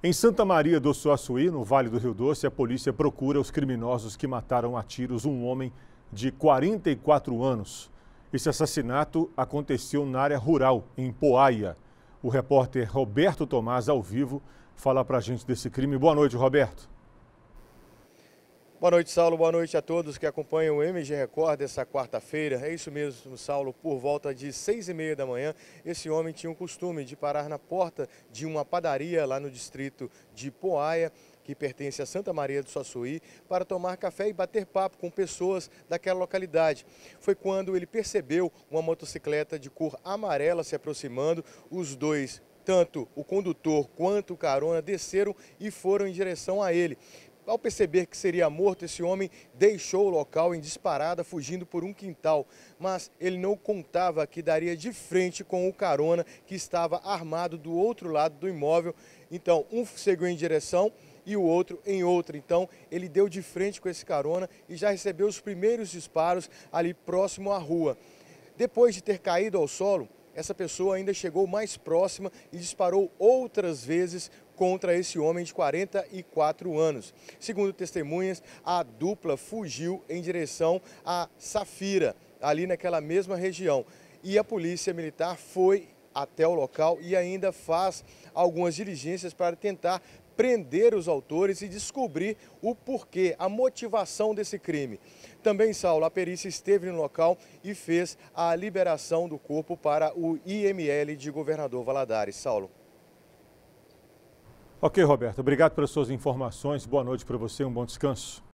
Em Santa Maria do Suaçuí, no Vale do Rio Doce, a polícia procura os criminosos que mataram a tiros um homem de 44 anos. Esse assassinato aconteceu na área rural, em Poaia. O repórter Roberto Tomás, ao vivo, fala para a gente desse crime. Boa noite, Roberto. Boa noite, Saulo. Boa noite a todos que acompanham o MG Record essa quarta-feira. É isso mesmo, Saulo. Por volta de seis e meia da manhã, esse homem tinha o costume de parar na porta de uma padaria lá no distrito de Poaia, que pertence a Santa Maria do Sossuí, para tomar café e bater papo com pessoas daquela localidade. Foi quando ele percebeu uma motocicleta de cor amarela se aproximando. Os dois tanto o condutor quanto o carona desceram e foram em direção a ele. Ao perceber que seria morto, esse homem deixou o local em disparada, fugindo por um quintal. Mas ele não contava que daria de frente com o carona que estava armado do outro lado do imóvel. Então, um seguiu em direção e o outro em outra. Então, ele deu de frente com esse carona e já recebeu os primeiros disparos ali próximo à rua. Depois de ter caído ao solo, essa pessoa ainda chegou mais próxima e disparou outras vezes contra esse homem de 44 anos. Segundo testemunhas, a dupla fugiu em direção a Safira, ali naquela mesma região. E a polícia militar foi até o local e ainda faz algumas diligências para tentar prender os autores e descobrir o porquê, a motivação desse crime. Também, Saulo, a perícia esteve no local e fez a liberação do corpo para o IML de Governador Valadares. Saulo. Ok, Roberto. Obrigado pelas suas informações. Boa noite para você. Um bom descanso.